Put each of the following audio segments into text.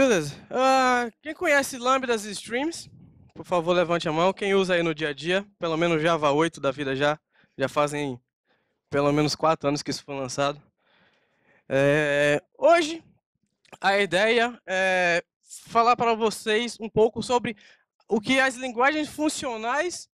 Beleza. Uh, quem conhece lambdas e streams, por favor, levante a mão. Quem usa aí no dia a dia, pelo menos Java 8 da vida já, já fazem pelo menos 4 anos que isso foi lançado. É, hoje, a ideia é falar para vocês um pouco sobre o que as linguagens funcionais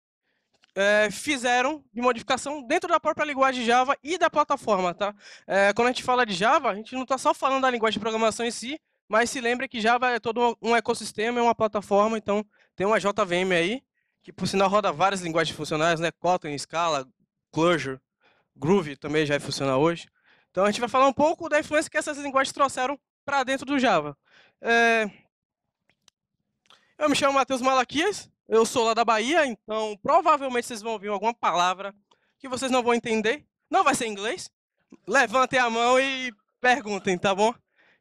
é, fizeram de modificação dentro da própria linguagem Java e da plataforma, tá? É, quando a gente fala de Java, a gente não está só falando da linguagem de programação em si, mas se lembre que Java é todo um ecossistema, é uma plataforma, então tem uma JVM aí, que por sinal roda várias linguagens funcionais, né? Kotlin, Scala, Clojure, Groove também já vai é funcionar hoje. Então a gente vai falar um pouco da influência que essas linguagens trouxeram para dentro do Java. É... Eu me chamo Matheus Malaquias, eu sou lá da Bahia, então provavelmente vocês vão ouvir alguma palavra que vocês não vão entender. Não vai ser em inglês. Levantem a mão e perguntem, tá bom?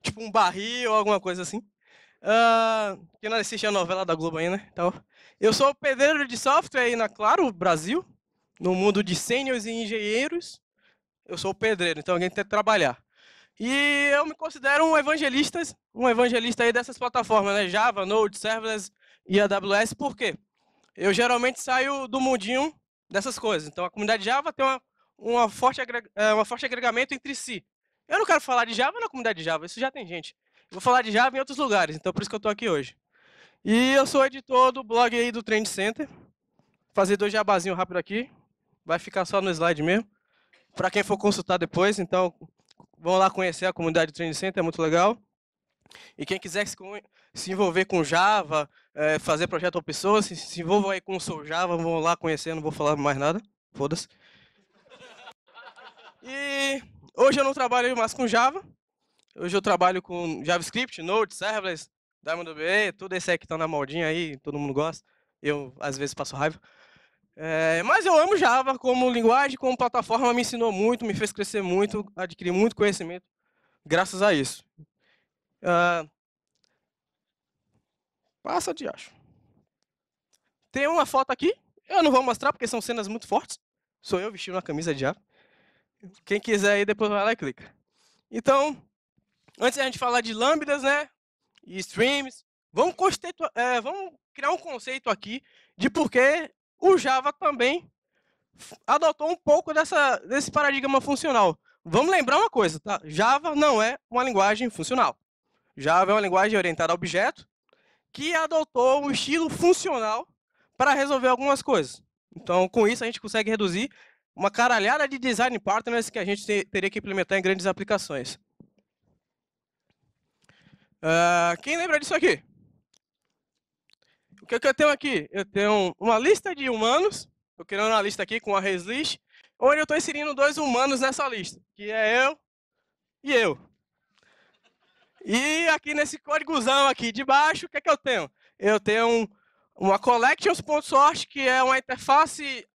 tipo um barril ou alguma coisa assim. Uh, que não assiste a novela da Globo ainda. Então, eu sou pedreiro de software aí na Claro Brasil, no mundo de sêniores e engenheiros. Eu sou pedreiro, então alguém tem que trabalhar. E eu me considero um evangelista, um evangelista aí dessas plataformas, né? Java, Node, Serverless e AWS. Por quê? Eu geralmente saio do mundinho dessas coisas. Então, a comunidade Java tem uma, uma forte, eh, uma forte agregamento entre si. Eu não quero falar de Java na comunidade de Java, isso já tem gente. Eu vou falar de Java em outros lugares, então é por isso que eu estou aqui hoje. E eu sou editor do blog aí do Trend Center. Vou fazer dois jabazinhos rápido aqui. Vai ficar só no slide mesmo. Para quem for consultar depois, então vão lá conhecer a comunidade do Trend Center, é muito legal. E quem quiser se envolver com Java, é, fazer projeto open source, se envolvam aí com o Sou Java, vão lá conhecer, não vou falar mais nada, foda-se. E Hoje eu não trabalho mais com Java. Hoje eu trabalho com JavaScript, Node, Serverless, DiamondDB, tudo esse aí que tá na moldinha aí, todo mundo gosta. Eu, às vezes, passo raiva. É, mas eu amo Java como linguagem, como plataforma, me ensinou muito, me fez crescer muito, adquiri muito conhecimento graças a isso. Uh, passa de acho. Tem uma foto aqui, eu não vou mostrar porque são cenas muito fortes. Sou eu vestindo uma camisa de Java. Quem quiser aí, depois vai lá e clica. Então, antes da gente falar de lambdas, né? E streams, vamos, é, vamos criar um conceito aqui de por que o Java também adotou um pouco dessa, desse paradigma funcional. Vamos lembrar uma coisa, tá? Java não é uma linguagem funcional. Java é uma linguagem orientada a objeto que adotou um estilo funcional para resolver algumas coisas. Então, com isso, a gente consegue reduzir uma caralhada de design partners que a gente teria que implementar em grandes aplicações. Uh, quem lembra disso aqui? O que, é que, eu tenho aqui? Eu tenho uma lista de humanos, estou criando uma lista aqui com a reslist, onde eu estou inserindo dois humanos nessa lista, que é eu e eu. E aqui nesse códigozão aqui de baixo, o que, é que eu tenho? Eu tenho uma collections.sort, que é uma interface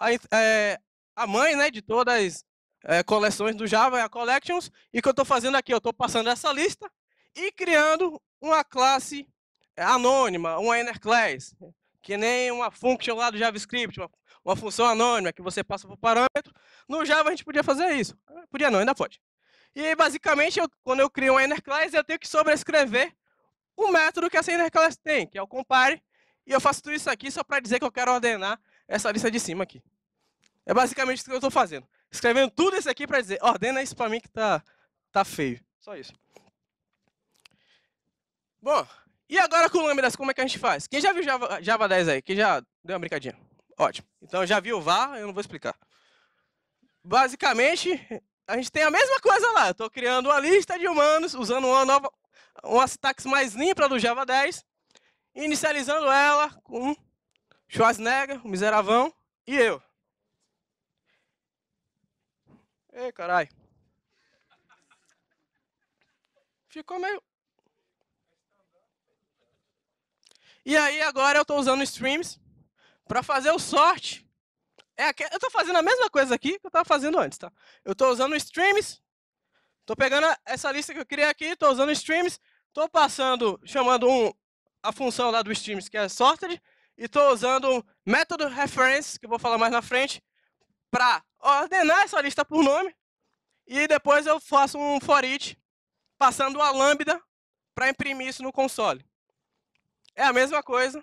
a, é, a mãe né, de todas as é, coleções do Java é a Collections. E o que eu estou fazendo aqui? Eu estou passando essa lista e criando uma classe é, anônima, uma inner class, que nem uma function lá do JavaScript, uma, uma função anônima que você passa por parâmetro. No Java a gente podia fazer isso. Ah, podia não, ainda pode. E basicamente, eu, quando eu crio uma inner class, eu tenho que sobrescrever o método que essa inner class tem, que é o compare. E eu faço tudo isso aqui só para dizer que eu quero ordenar essa lista de cima aqui. É basicamente isso que eu estou fazendo. Escrevendo tudo isso aqui para dizer, ordena isso para mim que tá, tá feio. Só isso. Bom, e agora com o Lambdas, como é que a gente faz? Quem já viu Java, Java 10 aí? Quem já deu uma brincadinha? Ótimo. Então já viu o VAR, eu não vou explicar. Basicamente, a gente tem a mesma coisa lá. Eu estou criando uma lista de humanos, usando uma nova, uma sintaxe mais limpa do Java 10, inicializando ela com Schwarzenegger, o miseravão e eu. Ei, caralho. Ficou meio. E aí agora eu estou usando streams para fazer o sorte. É, eu estou fazendo a mesma coisa aqui que eu estava fazendo antes, tá? Eu estou usando streams. Estou pegando essa lista que eu criei aqui, estou usando streams, estou passando, chamando um, a função lá do streams que é sorted, e estou usando o método reference, que eu vou falar mais na frente, para ordenar essa lista por nome. E depois eu faço um for each, passando a lambda para imprimir isso no console. É a mesma coisa,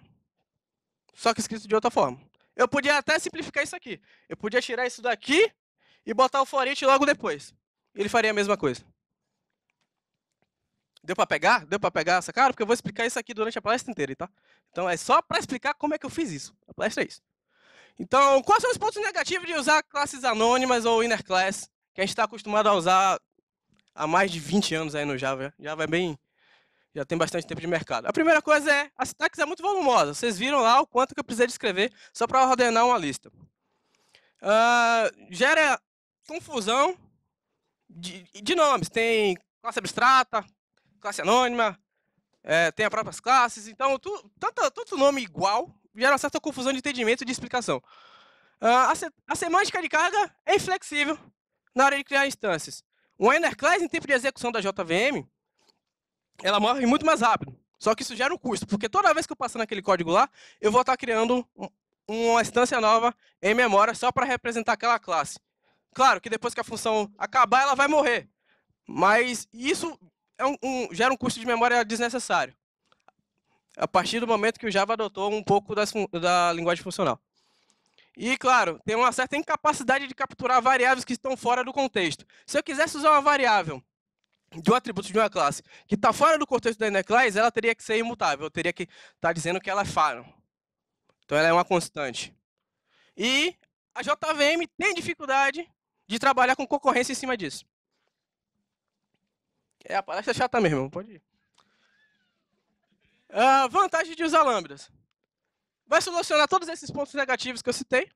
só que escrito de outra forma. Eu podia até simplificar isso aqui. Eu podia tirar isso daqui e botar o for each logo depois. Ele faria a mesma coisa. Deu para pegar? Deu para pegar essa cara? Porque eu vou explicar isso aqui durante a palestra inteira, tá? Então é só para explicar como é que eu fiz isso. A palestra é isso. Então, quais são os pontos negativos de usar classes anônimas ou inner class, que a gente está acostumado a usar há mais de 20 anos aí no Java? Java é bem. Já tem bastante tempo de mercado. A primeira coisa é, a sintaxe é muito volumosa. Vocês viram lá o quanto que eu precisei de escrever só para ordenar uma lista. Uh, gera confusão de, de nomes. Tem classe abstrata, classe anônima, é, tem as próprias classes, então tu, tanto, tanto nome igual gera uma certa confusão de entendimento e de explicação. Uh, a, se, a, semântica de carga é inflexível na hora de criar instâncias. o inner class em tempo de execução da JVM, ela morre muito mais rápido. Só que isso gera um custo, porque toda vez que eu passar naquele código lá, eu vou estar criando um, uma instância nova em memória só para representar aquela classe. Claro que depois que a função acabar, ela vai morrer. Mas isso é um, um, gera um custo de memória desnecessário. A partir do momento que o Java adotou um pouco das, da linguagem funcional. E, claro, tem uma certa incapacidade de capturar variáveis que estão fora do contexto. Se eu quisesse usar uma variável de um atributo de uma classe que está fora do contexto da innerClass, ela teria que ser imutável. Eu teria que estar tá dizendo que ela é faro. Então, ela é uma constante. E a JVM tem dificuldade de trabalhar com concorrência em cima disso. É a palestra é chata mesmo, pode ir. Uh, vantagem de usar lambdas. Vai solucionar todos esses pontos negativos que eu citei.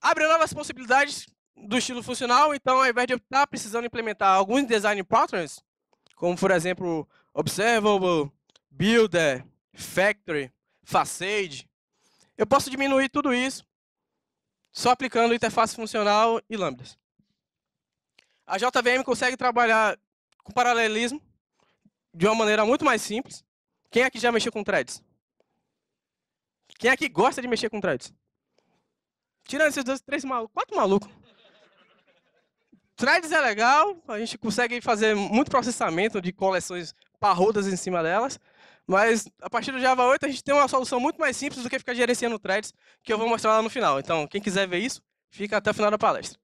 Abre novas possibilidades do estilo funcional, então ao invés de eu estar tá precisando implementar alguns design patterns, como por exemplo, observable, builder, factory, facade, eu posso diminuir tudo isso só aplicando interface funcional e lambdas. A JVM consegue trabalhar com paralelismo, de uma maneira muito mais simples. Quem é que já mexeu com threads? Quem é que gosta de mexer com threads? Tirando esses dois, três malucos, quatro malucos. Threads é legal, a gente consegue fazer muito processamento de coleções parrudas em cima delas, mas a partir do Java 8 a gente tem uma solução muito mais simples do que ficar gerenciando threads, que eu vou mostrar lá no final. Então, quem quiser ver isso, fica até o final da palestra.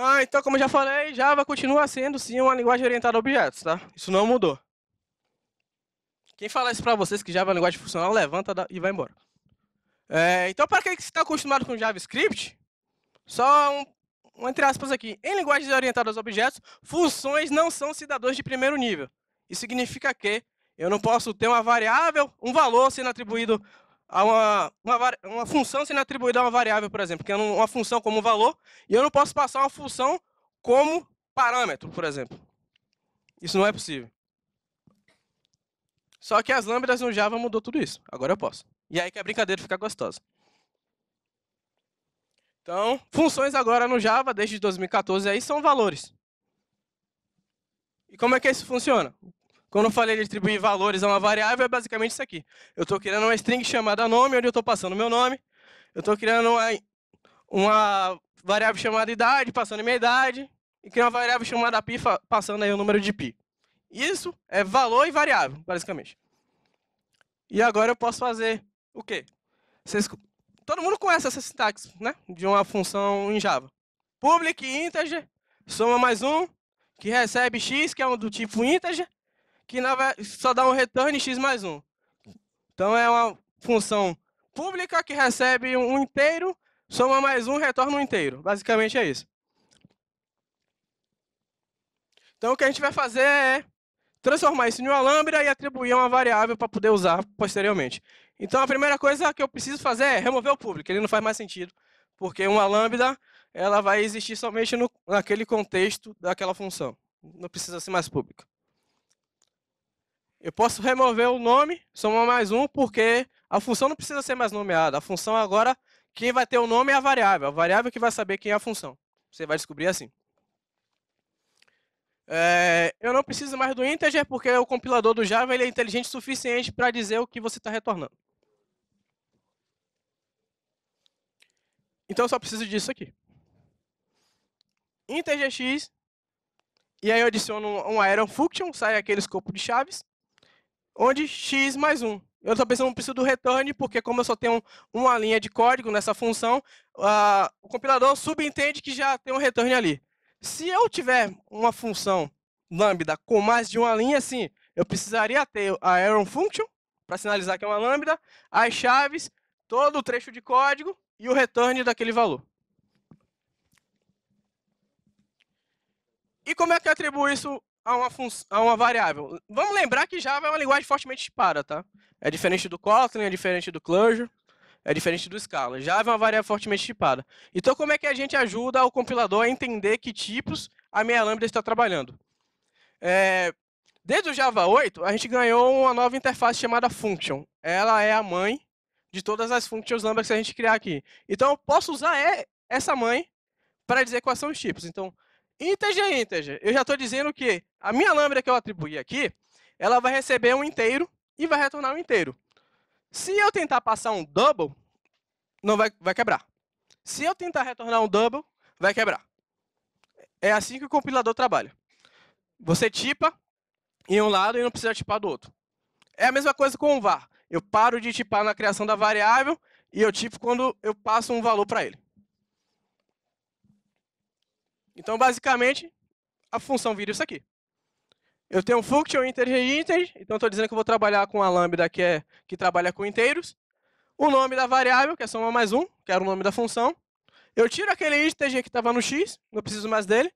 Ah, então, como eu já falei, Java continua sendo sim uma linguagem orientada a objetos, tá? Isso não mudou. Quem falar isso para vocês que Java é uma linguagem funcional, levanta e vai embora. É, então, para quem está acostumado com JavaScript, só um, um, entre aspas aqui. Em linguagens orientadas a objetos, funções não são cidadãos de primeiro nível. Isso significa que eu não posso ter uma variável, um valor sendo atribuído a uma, uma, uma função sendo atribuída a uma variável, por exemplo, que é uma função como valor, e eu não posso passar uma função como parâmetro, por exemplo. Isso não é possível. Só que as lambdas no Java mudou tudo isso. Agora eu posso. E aí que a brincadeira fica gostosa. Então, funções agora no Java, desde 2014 aí, são valores. E como é que isso funciona? Quando eu falei de distribuir valores a uma variável, é basicamente isso aqui. Eu estou criando uma string chamada nome, onde eu estou passando meu nome. Eu estou criando uma, uma variável chamada idade, passando minha idade. E criando uma variável chamada pi, passando aí o número de pi. Isso é valor e variável, basicamente. E agora eu posso fazer o quê? Vocês, todo mundo conhece essa sintaxe, né? De uma função em Java. Public integer, soma mais um, que recebe x, que é um do tipo integer, que só dá um return x mais 1. Então é uma função pública que recebe um inteiro, soma mais um, retorna um inteiro. Basicamente é isso. Então o que a gente vai fazer é transformar isso em uma lambda e atribuir uma variável para poder usar posteriormente. Então a primeira coisa que eu preciso fazer é remover o público, ele não faz mais sentido, porque uma lambda ela vai existir somente no, naquele contexto daquela função, não precisa ser mais pública. Eu posso remover o nome, somar mais um, porque a função não precisa ser mais nomeada. A função agora, quem vai ter o nome é a variável. A variável que vai saber quem é a função. Você vai descobrir assim. É, eu não preciso mais do integer, porque o compilador do Java ele é inteligente o suficiente para dizer o que você está retornando. Então eu só preciso disso aqui. Integer x, e aí eu adiciono um, um function, sai aquele escopo de chaves, onde x mais 1. Eu estou pensando preciso do return, porque como eu só tenho uma linha de código nessa função, o compilador subentende que já tem um return ali. Se eu tiver uma função lambda com mais de uma linha, sim, eu precisaria ter a arrow function, para sinalizar que é uma lambda, as chaves, todo o trecho de código e o return daquele valor. E como é que eu atribuo isso a uma, função, a uma variável. Vamos lembrar que Java é uma linguagem fortemente tipada, tá? É diferente do Kotlin, é diferente do Clojure, é diferente do Scala. Java é uma variável fortemente tipada. Então, como é que a gente ajuda o compilador a entender que tipos a minha lambda está trabalhando? É, desde o Java 8, a gente ganhou uma nova interface chamada Function. Ela é a mãe de todas as functions lambda que a gente criar aqui. Então, eu posso usar essa mãe para dizer quais são os tipos. Então, Integer é integer. Eu já estou dizendo que a minha lambda que eu atribuí aqui, ela vai receber um inteiro e vai retornar um inteiro. Se eu tentar passar um double, não vai, vai quebrar. Se eu tentar retornar um double, vai quebrar. É assim que o compilador trabalha. Você tipa em um lado e não precisa tipar do outro. É a mesma coisa com o var. Eu paro de tipar na criação da variável e eu tipo quando eu passo um valor para ele. Então, basicamente, a função vira isso aqui. Eu tenho um function integer e integer, então estou dizendo que eu vou trabalhar com a lambda que, é, que trabalha com inteiros. O nome da variável, que é soma mais um, que era o nome da função. Eu tiro aquele integer que estava no x, não preciso mais dele.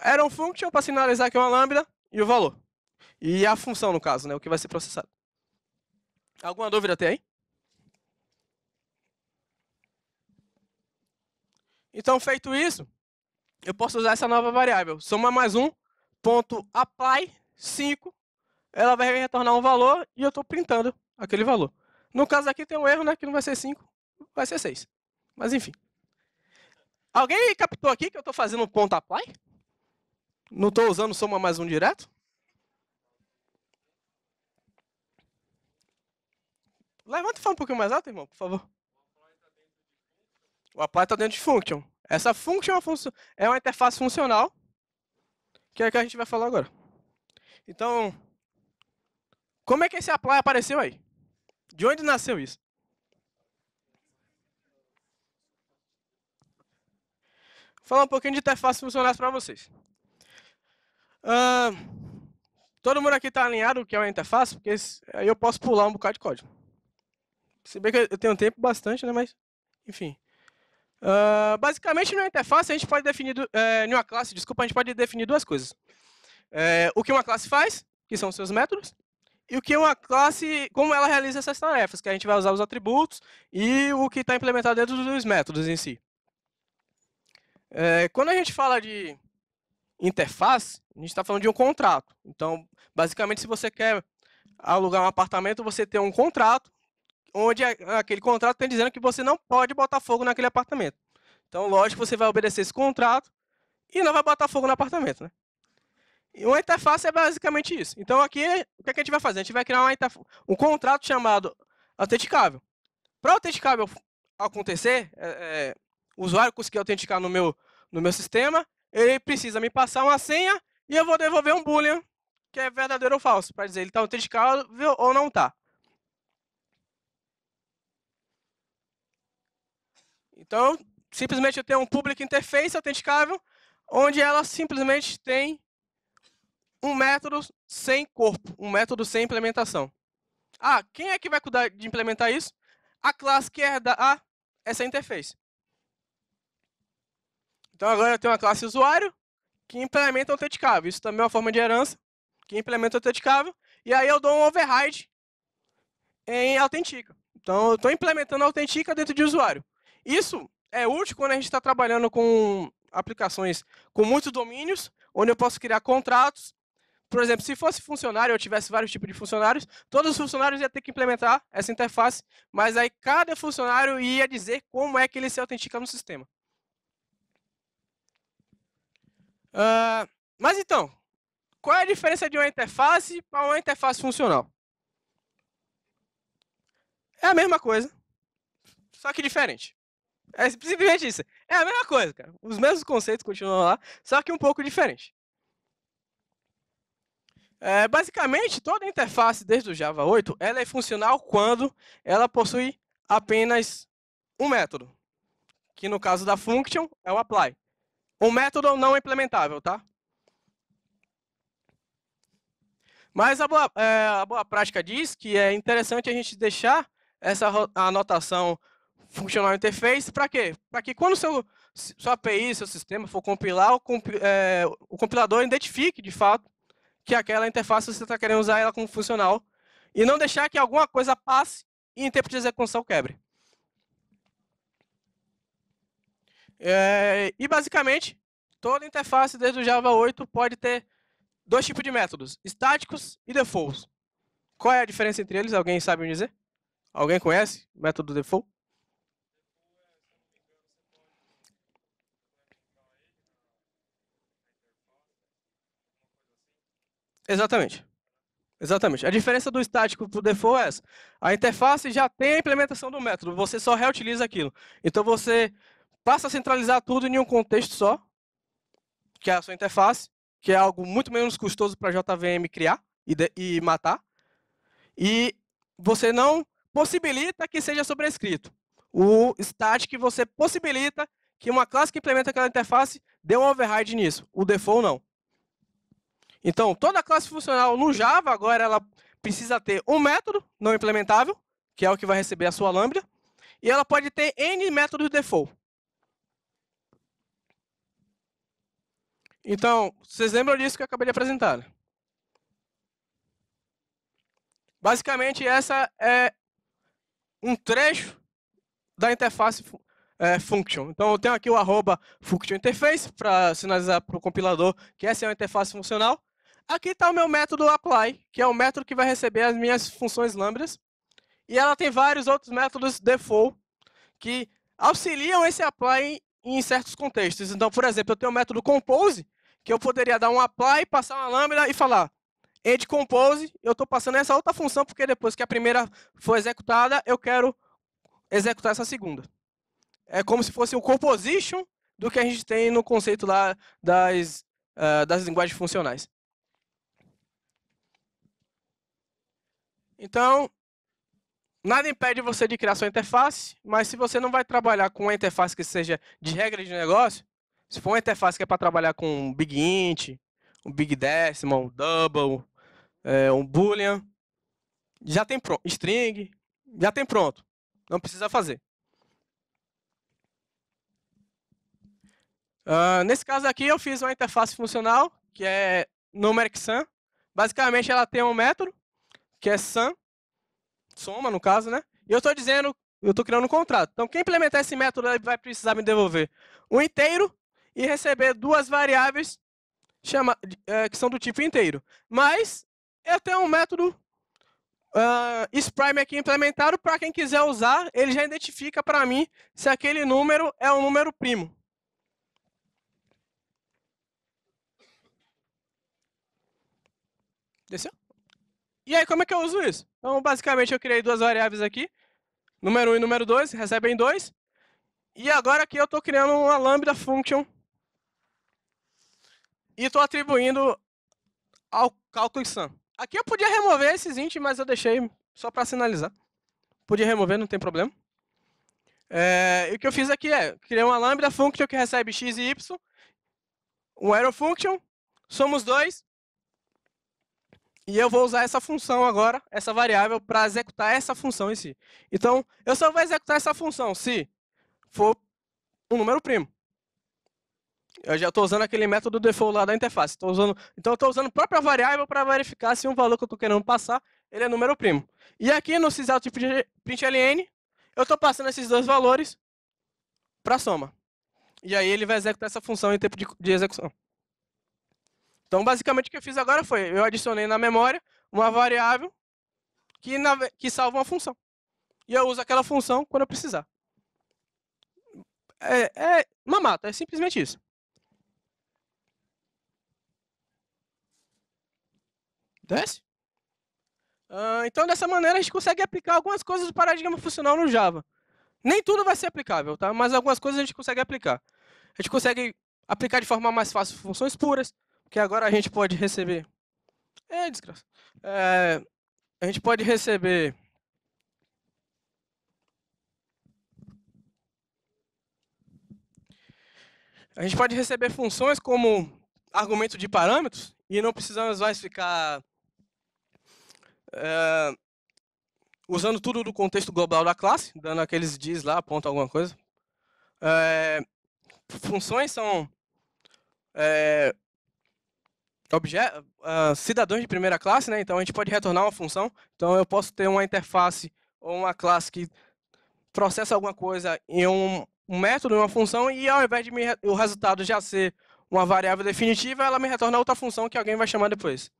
Era um function para sinalizar que é uma lambda e o valor. E a função, no caso, né, o que vai ser processado. Alguma dúvida até aí? Então, feito isso, eu posso usar essa nova variável. Soma mais um, ponto apply, 5, ela vai retornar um valor e eu estou printando aquele valor. No caso aqui tem um erro, né, que não vai ser 5, vai ser 6. Mas enfim. Alguém captou aqui que eu estou fazendo ponto apply? Não estou usando soma mais um direto? Levanta e fala um pouquinho mais alto, irmão, por favor. O apply está dentro de function. Tá essa function é, é uma interface funcional, que é a que a gente vai falar agora. Então, como é que esse apply apareceu aí? De onde nasceu isso? Vou falar um pouquinho de interface funcionais para vocês. Uh, todo mundo aqui está alinhado o que é uma interface, porque aí eu posso pular um bocado de código. Se bem que eu tenho tempo bastante, né? Mas, enfim. Uh, basicamente, numa interface, a gente pode definir, numa eh, classe, desculpa, a gente pode definir duas coisas. Eh, o que uma classe faz, que são seus métodos, e o que uma classe, como ela realiza essas tarefas, que a gente vai usar os atributos e o que está implementado dentro dos métodos em si. É, quando a gente fala de interface, a gente está falando de um contrato. Então, basicamente, se você quer alugar um apartamento, você tem um contrato onde aquele contrato está dizendo que você não pode botar fogo naquele apartamento. Então, lógico, você vai obedecer esse contrato e não vai botar fogo no apartamento, né? E uma interface é basicamente isso. Então, aqui, o que, é a gente vai fazer? A gente vai criar um contrato chamado autenticável. Para o autenticável acontecer, é, é, o usuário conseguir autenticar no meu, no meu sistema, ele precisa me passar uma senha e eu vou devolver um boolean que é verdadeiro ou falso, para dizer ele está autenticável ou não está. Então, simplesmente eu tenho um public interface autenticável, onde ela simplesmente tem um método sem corpo, um método sem implementação. Ah, quem é que vai cuidar de implementar isso? A classe que herda a essa interface. Então agora eu tenho uma classe usuário que implementa autenticável. Isso também é uma forma de herança que implementa autenticável. E aí eu dou um override em autentica. Então eu estou implementando autentica dentro de usuário. Isso é útil quando a gente está trabalhando com aplicações com muitos domínios, onde eu posso criar contratos. Por exemplo, se fosse funcionário, eu tivesse vários tipos de funcionários, todos os funcionários iam ter que implementar essa interface, mas aí cada funcionário ia dizer como é que ele se autentica no sistema. Uh, mas então, qual é a diferença de uma interface para uma interface funcional? É a mesma coisa, só que diferente. É simplesmente isso. É a mesma coisa, cara. Os mesmos conceitos continuam lá, só que um pouco diferente. É, basicamente, toda interface desde o Java 8 ela é funcional quando ela possui apenas um método, que no caso da function é o apply. Um método não implementável, tá? Mas a boa, é, a boa prática diz que é interessante a gente deixar essa anotação Functional Interface, para quê? Para que quando seu, sua API, seu sistema for compilar, o, compi, é, o compilador identifique, de fato, que aquela interface você está querendo usar ela como funcional e não deixar que alguma coisa passe e em tempo de execução quebre. É, e basicamente, toda interface desde o Java 8 pode ter dois tipos de métodos, estáticos e defaults. Qual é a diferença entre eles? Alguém sabe me dizer? Alguém conhece o método default? Exatamente. Exatamente. A diferença do estático para o default é essa. A interface já tem a implementação do método, você só reutiliza aquilo. Então você passa a centralizar tudo em um contexto só, que é a sua interface, que é algo muito menos custoso para a JVM criar e, de, e matar. E você não possibilita que seja sobrescrito. O static você possibilita que uma classe que implementa aquela interface dê um override nisso. O default não. Então, toda classe funcional no Java agora ela precisa ter um método não implementável, que é o que vai receber a sua Lambda, e ela pode ter N métodos default. Então, vocês lembram disso que eu acabei de apresentar? Né? Basicamente, essa é um trecho da interface é, function. Então, eu tenho aqui o arroba function interface para sinalizar para o compilador que essa é uma interface funcional. Aqui está o meu método apply, que é o método que vai receber as minhas funções lambdas. E ela tem vários outros métodos default que auxiliam esse apply em, certos contextos. Então, por exemplo, eu tenho o método compose, que eu poderia dar um apply, passar uma lambda e falar end compose, eu estou passando essa outra função porque depois que a primeira foi executada, eu quero executar essa segunda. É como se fosse o composition do que a gente tem no conceito lá das, uh, das linguagens funcionais. Então, nada impede você de criar sua interface, mas se você não vai trabalhar com uma interface que seja de regra de negócio, se for uma interface que é para trabalhar com um big int, um big decimal, um double, é, um boolean, já tem pronto, string, já tem pronto. Não precisa fazer. Uh, nesse caso aqui eu fiz uma interface funcional, que é numeric sum. Basicamente ela tem um método, que é sum, soma no caso, né? E eu estou dizendo, eu estou criando um contrato. Então, quem implementar esse método vai precisar me devolver um inteiro e receber duas variáveis chama, é, que são do tipo inteiro. Mas eu tenho um método uh, sprime aqui implementado para quem quiser usar, ele já identifica para mim se aquele número é um número primo. Desceu? E aí, como é que eu uso isso? Então, basicamente, eu criei duas variáveis aqui, número 1 um e número 2, recebem 2. E agora aqui eu estou criando uma lambda function e estou atribuindo ao cálculo sum. Aqui eu podia remover esses int, mas eu deixei só para sinalizar. Podia remover, não tem problema. É, e o que eu fiz aqui é, criei uma lambda function que recebe x e y, um arrow function, somos dois, e eu vou usar essa função agora, essa variável, para executar essa função em si. Então, eu só vou executar essa função se for um número primo. Eu já estou usando aquele método default lá da interface. Tô usando, então, eu estou usando a própria variável para verificar se um valor que eu estou querendo passar ele é número primo. E aqui no sysout println, eu estou passando esses dois valores para a soma. E aí ele vai executar essa função em tempo de, de execução. Então, basicamente, o que eu fiz agora foi, eu adicionei na memória uma variável que, na, que salva uma função. E eu uso aquela função quando eu precisar. É, é uma mata, é simplesmente isso. Desce? Uh, então, dessa maneira, a gente consegue aplicar algumas coisas do paradigma funcional no Java. Nem tudo vai ser aplicável, tá? mas algumas coisas a gente consegue aplicar. A gente consegue aplicar de forma mais fácil funções puras, que agora a gente pode receber. É desgraça. É, a gente pode receber. A gente pode receber funções como argumento de parâmetros e não precisamos mais ficar é, usando tudo do contexto global da classe, dando aqueles diz lá, aponta alguma coisa. É, funções são é, objeto uh, ah, cidadãos de primeira classe, né? Então a gente pode retornar uma função. Então eu posso ter uma interface ou uma classe que processa alguma coisa em um, um método, uma função, e ao invés de me, o resultado já ser uma variável definitiva, ela me retorna outra função que alguém vai chamar depois.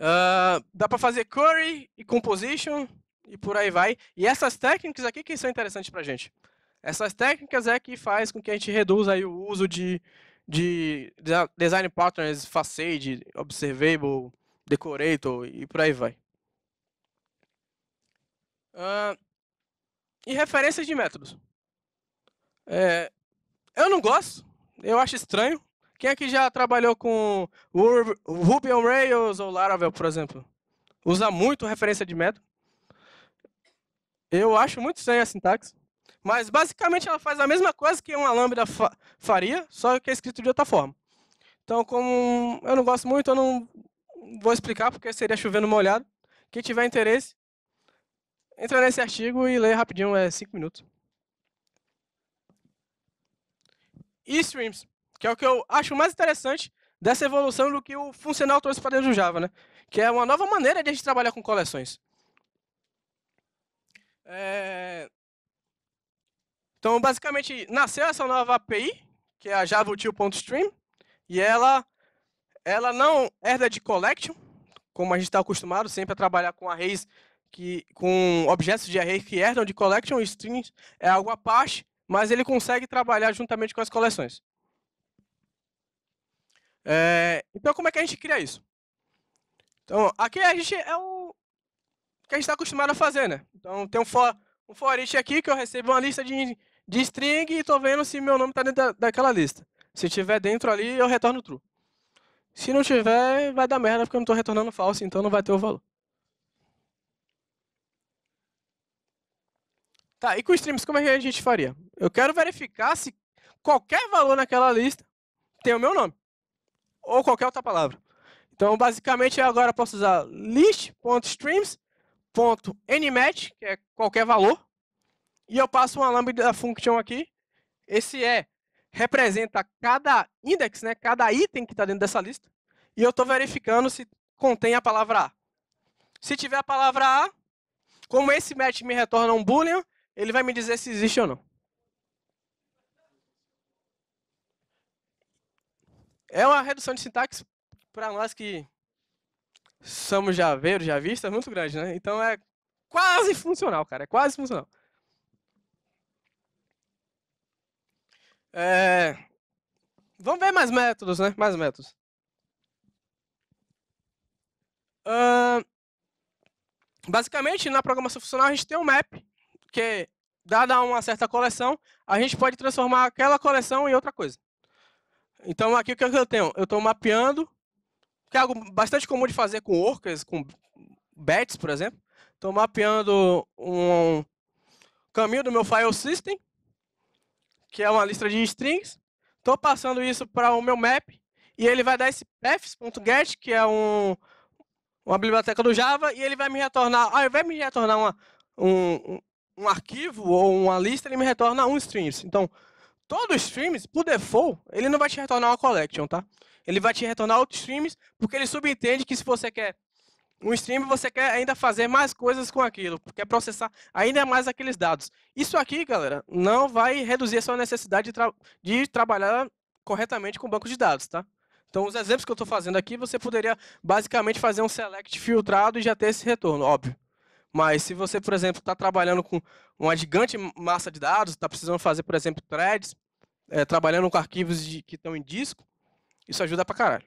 Uh, dá para fazer query e composition e por aí vai. E essas técnicas aqui que são interessantes para a gente. Essas técnicas é que faz com que a gente reduza aí o uso de de design patterns, facade, observable, decorator e por aí vai. Uh, e referências de métodos. É, eu não gosto, eu acho estranho. Quem aqui já trabalhou com Ruby on Rails ou Laravel, por exemplo? Usa muito referência de método. Eu acho muito estranho a sintaxe. Mas basicamente ela faz a mesma coisa que uma lambda fa faria, só que é escrito de outra forma. Então, como eu não gosto muito, eu não vou explicar, porque seria chovendo molhado. Quem tiver interesse, entra nesse artigo e lê rapidinho, é 5 minutos. E streams, que é o que eu acho mais interessante dessa evolução do que o funcional trouxe para dentro do Java, né? Que é uma nova maneira de a gente trabalhar com coleções. É... Então, basicamente, nasceu essa nova API, que é a Java Util.stream, e ela, ela não herda de collection, como a gente está acostumado sempre a trabalhar com arrays, que, com objetos de array que herdam de collection, strings é algo à parte, mas ele consegue trabalhar juntamente com as coleções. É, então, como é que a gente cria isso? Então, aqui a gente é o que a gente está acostumado a fazer, né? Então, tem um for, um for aqui que eu recebo uma lista de, de string e estou vendo se meu nome está dentro da, daquela lista. Se tiver dentro ali, eu retorno true. Se não tiver, vai dar merda porque eu não estou retornando falso, então não vai ter o valor. Tá, e com streams, como é que a gente faria? Eu quero verificar se qualquer valor naquela lista tem o meu nome. Ou qualquer outra palavra. Então, basicamente, agora posso usar list.streams.nmatch, que é qualquer valor, e eu passo uma lambda function aqui. Esse é representa cada index, né, cada item que está dentro dessa lista. E eu estou verificando se contém a palavra A. Se tiver a palavra A, como esse match me retorna um boolean, ele vai me dizer se existe ou não. É uma redução de sintaxe para nós que somos já javistas, muito grande, né? Então é quase funcional, cara. É quase funcional. É... Vamos ver mais métodos, né? Mais métodos. Uh... Basicamente, na programação funcional, a gente tem um map, que, dada uma certa coleção, a gente pode transformar aquela coleção em outra coisa. Então, aqui o que é eu tenho? Eu estou mapeando, que é algo bastante comum de fazer com orcas com bets, por exemplo. Estou mapeando um caminho do meu file system, que é uma lista de strings. Estou passando isso para o meu map e ele vai dar esse paths.get, que é um, uma biblioteca do Java, e ele vai me retornar, ao invés de me retornar uma, um, um arquivo ou uma lista, ele me retorna um strings, Então, todo streams, por default, ele não vai te retornar uma collection, tá? Ele vai te retornar outros streams, porque ele subentende que se você quer um stream você quer ainda fazer mais coisas com aquilo, quer processar ainda mais aqueles dados. Isso aqui, galera, não vai reduzir a sua necessidade de, tra de trabalhar corretamente com banco de dados, tá? Então, os exemplos que eu estou fazendo aqui, você poderia basicamente fazer um select filtrado e já ter esse retorno, óbvio. Mas se você, por exemplo, está trabalhando com uma gigante massa de dados, está precisando fazer, por exemplo, threads, é, trabalhando com arquivos de, que estão em disco, isso ajuda pra caralho.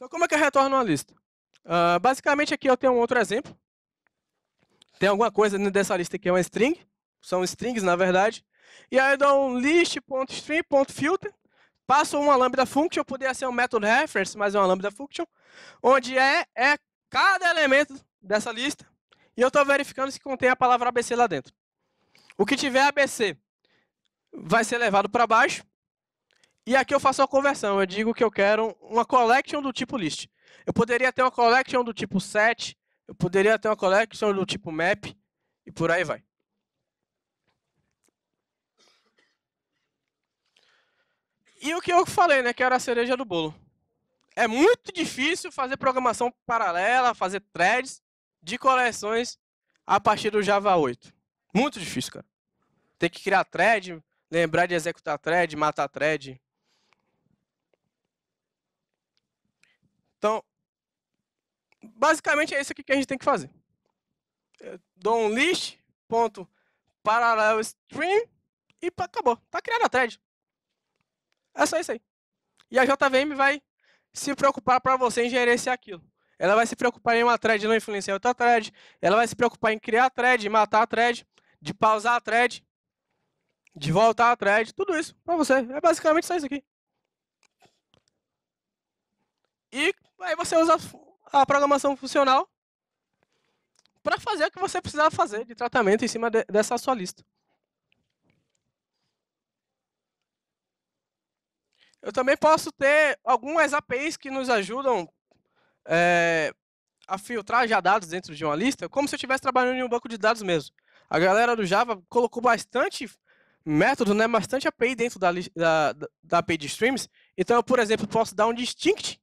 Então, como é que eu retorno uma lista? Uh, basicamente, aqui eu tenho um outro exemplo. Tem alguma coisa dentro dessa lista que é uma string. São strings, na verdade. E aí eu dou um list.string.filter. Passo uma lambda function, poderia ser um método reference, mas é uma lambda function. Onde é, é cada elemento dessa lista. E eu estou verificando se contém a palavra ABC lá dentro. O que tiver ABC vai ser levado para baixo. E aqui eu faço uma conversão, eu digo que eu quero uma collection do tipo list. Eu poderia ter uma collection do tipo set, eu poderia ter uma collection do tipo map, e por aí vai. E o que eu falei, né, que era a cereja do bolo. É muito difícil fazer programação paralela, fazer threads de coleções a partir do Java 8. Muito difícil, cara. Tem que criar thread, lembrar de executar thread, matar thread, Então, basicamente é isso aqui que a gente tem que fazer. Eu dou um list, ponto, paralelo stream e acabou. Tá criada a thread. É só isso aí. E a JVM vai se preocupar para você em gerenciar aquilo. Ela vai se preocupar em uma thread não influenciar outra thread. Ela vai se preocupar em criar a thread, matar a thread, de pausar a thread, de voltar a thread. Tudo isso para você. É basicamente só isso aqui. E Aí você usa a programação funcional para fazer o que você precisava fazer de tratamento em cima de, dessa sua lista. Eu também posso ter algumas APIs que nos ajudam é, a filtrar já dados dentro de uma lista, como se eu estivesse trabalhando em um banco de dados mesmo. A galera do Java colocou bastante método, né, bastante API dentro da, da, da API de streams. Então, eu, por exemplo, posso dar um distinct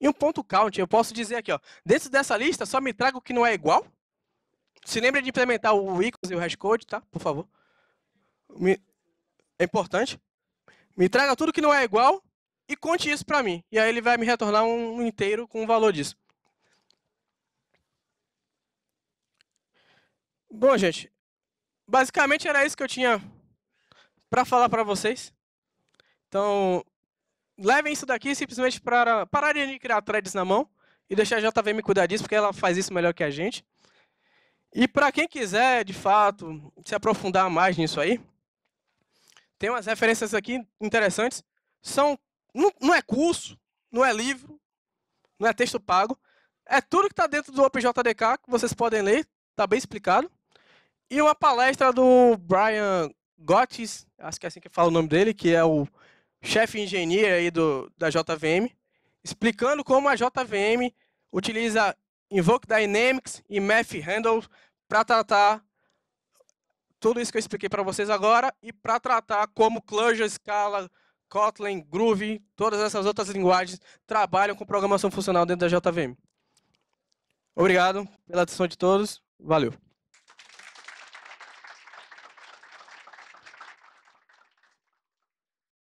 e um ponto count, eu posso dizer aqui, ó, dentro dessa lista só me traga o que não é igual. Se lembra de implementar o equals e o hashcode, tá? Por favor. Me... É importante. Me traga tudo que não é igual e conte isso para mim. E aí ele vai me retornar um inteiro com o valor disso. Bom, gente, basicamente era isso que eu tinha para falar para vocês. Então, levem isso daqui simplesmente para pararem de criar threads na mão e deixar a JVM cuidar disso, porque ela faz isso melhor que a gente. E para quem quiser, de fato, se aprofundar mais nisso aí, tem umas referências aqui interessantes. São, não, não é curso, não é livro, não é texto pago. É tudo que está dentro do OpenJDK, que vocês podem ler, está bem explicado. E uma palestra do Brian Gottes, acho que é assim que fala o nome dele, que é o chefe engenheiro aí do, da JVM, explicando como a JVM utiliza Invoke Dynamics e Math Handle para tratar tudo isso que eu expliquei para vocês agora e para tratar como Clojure, Scala, Kotlin, Groovy, todas essas outras linguagens trabalham com programação funcional dentro da JVM. Obrigado pela atenção de todos. Valeu.